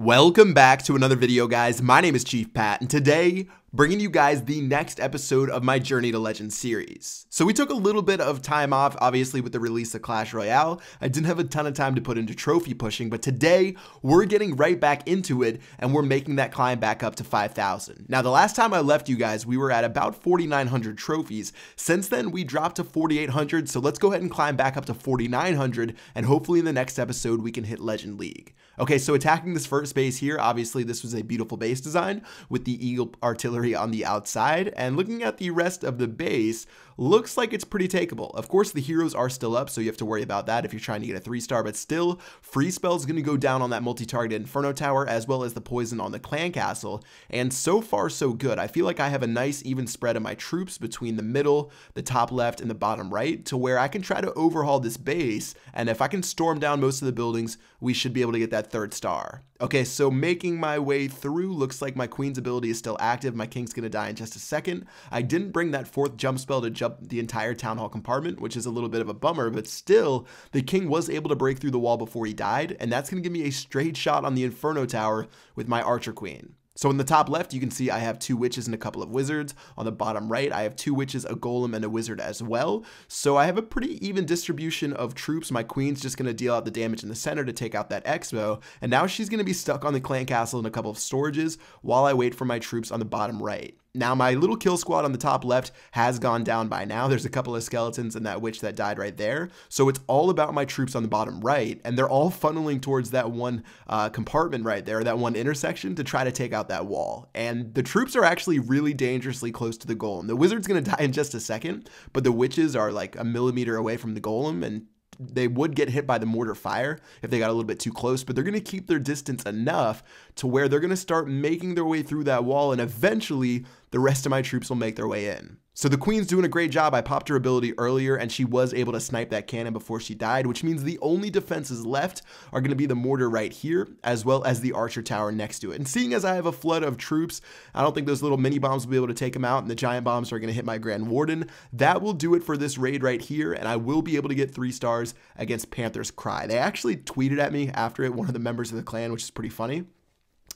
Welcome back to another video, guys. My name is Chief Pat, and today bringing you guys the next episode of my Journey to Legend series. So we took a little bit of time off, obviously with the release of Clash Royale. I didn't have a ton of time to put into trophy pushing, but today we're getting right back into it and we're making that climb back up to 5,000. Now the last time I left you guys, we were at about 4,900 trophies. Since then we dropped to 4,800, so let's go ahead and climb back up to 4,900 and hopefully in the next episode we can hit Legend League. Okay, so attacking this first base here, obviously this was a beautiful base design with the Eagle Artillery on the outside, and looking at the rest of the base, looks like it's pretty takeable. Of course, the heroes are still up, so you have to worry about that if you're trying to get a 3-star, but still, Free Spell's going to go down on that multi-targeted Inferno Tower, as well as the Poison on the Clan Castle, and so far, so good. I feel like I have a nice, even spread of my troops between the middle, the top left, and the bottom right, to where I can try to overhaul this base, and if I can storm down most of the buildings, we should be able to get that third star. Okay, so making my way through, looks like my queen's ability is still active, my king's gonna die in just a second. I didn't bring that fourth jump spell to jump up the entire town hall compartment, which is a little bit of a bummer, but still, the king was able to break through the wall before he died, and that's going to give me a straight shot on the Inferno Tower with my Archer Queen. So in the top left, you can see I have two witches and a couple of wizards. On the bottom right, I have two witches, a golem, and a wizard as well. So I have a pretty even distribution of troops. My queen's just going to deal out the damage in the center to take out that expo, and now she's going to be stuck on the clan castle and a couple of storages while I wait for my troops on the bottom right. Now my little kill squad on the top left has gone down by now. There's a couple of skeletons and that witch that died right there. So it's all about my troops on the bottom right and they're all funneling towards that one uh, compartment right there, that one intersection to try to take out that wall. And the troops are actually really dangerously close to the golem. The wizard's gonna die in just a second, but the witches are like a millimeter away from the golem and they would get hit by the mortar fire if they got a little bit too close, but they're going to keep their distance enough to where they're going to start making their way through that wall and eventually the rest of my troops will make their way in. So the queen's doing a great job. I popped her ability earlier and she was able to snipe that cannon before she died, which means the only defenses left are going to be the mortar right here, as well as the archer tower next to it. And seeing as I have a flood of troops, I don't think those little mini bombs will be able to take them out and the giant bombs are going to hit my Grand Warden. That will do it for this raid right here. And I will be able to get three stars against Panther's Cry. They actually tweeted at me after it, one of the members of the clan, which is pretty funny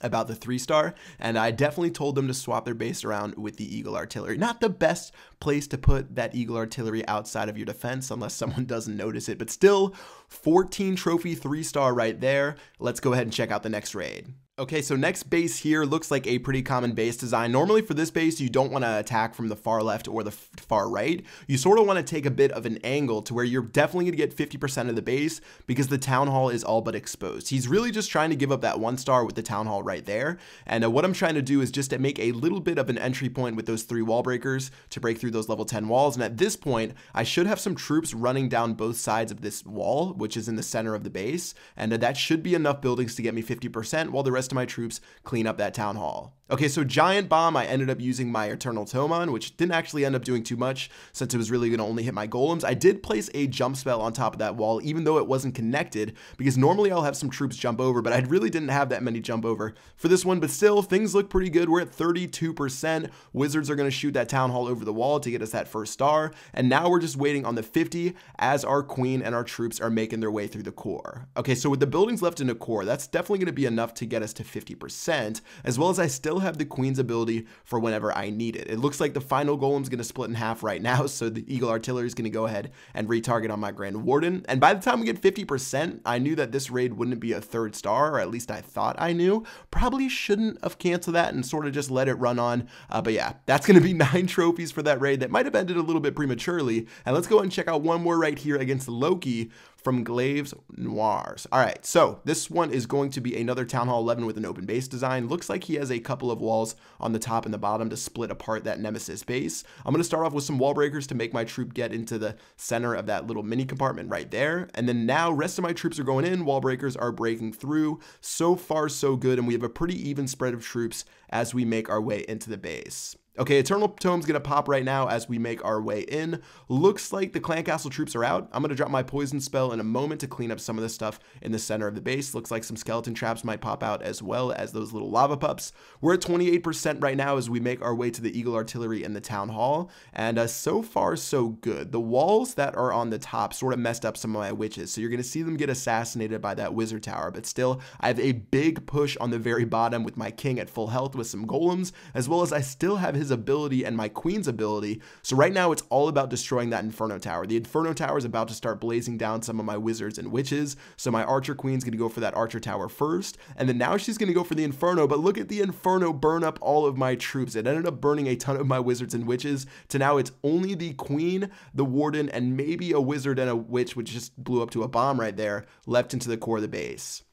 about the three star, and I definitely told them to swap their base around with the Eagle Artillery. Not the best place to put that Eagle Artillery outside of your defense unless someone doesn't notice it, but still 14 trophy three star right there. Let's go ahead and check out the next raid. Okay, so next base here looks like a pretty common base design. Normally for this base, you don't want to attack from the far left or the far right. You sort of want to take a bit of an angle to where you're definitely going to get 50% of the base because the town hall is all but exposed. He's really just trying to give up that one star with the town hall right there. And uh, what I'm trying to do is just to make a little bit of an entry point with those three wall breakers to break through those level 10 walls. And at this point, I should have some troops running down both sides of this wall, which is in the center of the base. And uh, that should be enough buildings to get me 50% while the rest rest of my troops clean up that town hall. Okay, so Giant Bomb, I ended up using my Eternal Tome on, which didn't actually end up doing too much since it was really going to only hit my golems. I did place a jump spell on top of that wall, even though it wasn't connected, because normally I'll have some troops jump over, but I really didn't have that many jump over for this one. But still, things look pretty good. We're at 32%. Wizards are going to shoot that Town Hall over the wall to get us that first star. And now we're just waiting on the 50 as our queen and our troops are making their way through the core. Okay, so with the buildings left in the core, that's definitely going to be enough to get us to 50%, as well as I still have the queen's ability for whenever I need it. It looks like the final golem's going to split in half right now, so the eagle artillery is going to go ahead and retarget on my grand warden. And by the time we get 50%, I knew that this raid wouldn't be a third star, or at least I thought I knew. Probably shouldn't have canceled that and sort of just let it run on. Uh, but yeah, that's going to be nine trophies for that raid that might have ended a little bit prematurely. And let's go ahead and check out one more right here against Loki from Glaves Noirs. All right, so this one is going to be another Town Hall 11 with an open base design. Looks like he has a couple of walls on the top and the bottom to split apart that Nemesis base. I'm going to start off with some wall breakers to make my troop get into the center of that little mini compartment right there. And then now rest of my troops are going in, wall breakers are breaking through. So far, so good, and we have a pretty even spread of troops as we make our way into the base. Okay, Eternal Tome's gonna pop right now as we make our way in. Looks like the Clan Castle troops are out. I'm gonna drop my poison spell in a moment to clean up some of the stuff in the center of the base. Looks like some skeleton traps might pop out as well as those little lava pups. We're at 28% right now as we make our way to the Eagle Artillery and the Town Hall. And uh, so far, so good. The walls that are on the top sort of messed up some of my witches. So you're gonna see them get assassinated by that wizard tower. But still, I have a big push on the very bottom with my king at full health with some golems, as well as I still have his ability and my queen's ability. So right now it's all about destroying that Inferno Tower. The Inferno Tower is about to start blazing down some of my wizards and witches. So my Archer Queen's going to go for that Archer Tower first. And then now she's going to go for the Inferno. But look at the Inferno burn up all of my troops. It ended up burning a ton of my wizards and witches. To now it's only the Queen, the Warden, and maybe a wizard and a witch, which just blew up to a bomb right there, left into the core of the base.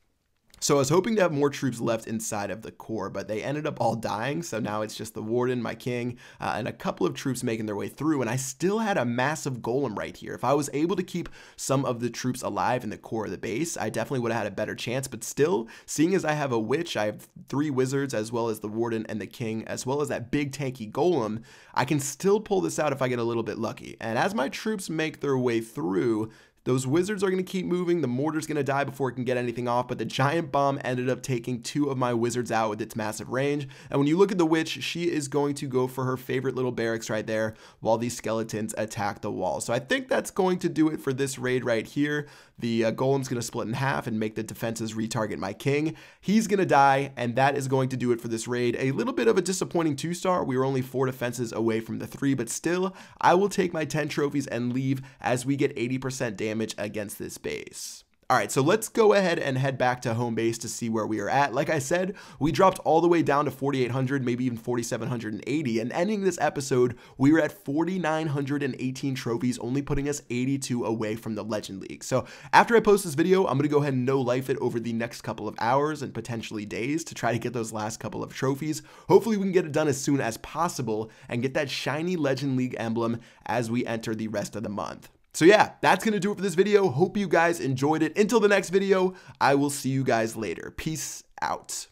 So I was hoping to have more troops left inside of the core, but they ended up all dying, so now it's just the Warden, my King, uh, and a couple of troops making their way through, and I still had a massive Golem right here. If I was able to keep some of the troops alive in the core of the base, I definitely would have had a better chance, but still, seeing as I have a Witch, I have three Wizards, as well as the Warden and the King, as well as that big tanky Golem, I can still pull this out if I get a little bit lucky. And as my troops make their way through, those wizards are going to keep moving. The mortar's going to die before it can get anything off, but the giant bomb ended up taking two of my wizards out with its massive range. And when you look at the witch, she is going to go for her favorite little barracks right there while these skeletons attack the wall. So I think that's going to do it for this raid right here. The uh, golem's going to split in half and make the defenses retarget my king. He's going to die, and that is going to do it for this raid. A little bit of a disappointing two-star. We were only four defenses away from the three, but still, I will take my 10 trophies and leave as we get 80% damage damage against this base. All right, so let's go ahead and head back to home base to see where we are at. Like I said, we dropped all the way down to 4,800, maybe even 4,780. And ending this episode, we were at 4,918 trophies, only putting us 82 away from the Legend League. So after I post this video, I'm going to go ahead and no life it over the next couple of hours and potentially days to try to get those last couple of trophies. Hopefully, we can get it done as soon as possible and get that shiny Legend League emblem as we enter the rest of the month. So yeah, that's going to do it for this video. Hope you guys enjoyed it. Until the next video, I will see you guys later. Peace out.